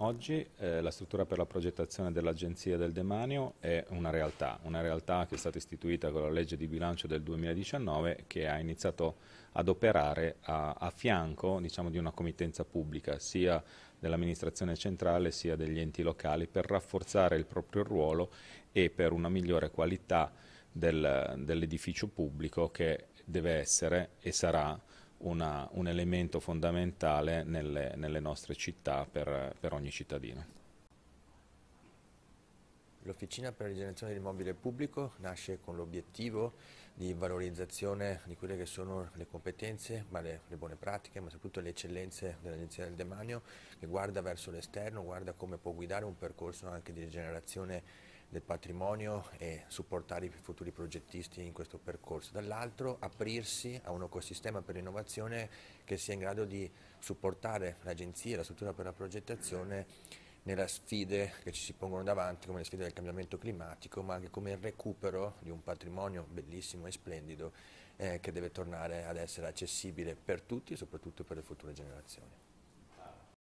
Oggi eh, la struttura per la progettazione dell'Agenzia del Demanio è una realtà, una realtà che è stata istituita con la legge di bilancio del 2019 che ha iniziato ad operare a, a fianco diciamo, di una committenza pubblica sia dell'amministrazione centrale sia degli enti locali per rafforzare il proprio ruolo e per una migliore qualità del, dell'edificio pubblico che deve essere e sarà una, un elemento fondamentale nelle, nelle nostre città per, per ogni cittadino. L'Officina per la rigenerazione dell'immobile pubblico nasce con l'obiettivo di valorizzazione di quelle che sono le competenze, ma le, le buone pratiche, ma soprattutto le eccellenze dell'Agenzia del Demanio che guarda verso l'esterno, guarda come può guidare un percorso anche di rigenerazione del patrimonio e supportare i futuri progettisti in questo percorso, dall'altro aprirsi a un ecosistema per l'innovazione che sia in grado di supportare l'agenzia, e la struttura per la progettazione nelle sfide che ci si pongono davanti, come le sfide del cambiamento climatico, ma anche come il recupero di un patrimonio bellissimo e splendido eh, che deve tornare ad essere accessibile per tutti e soprattutto per le future generazioni.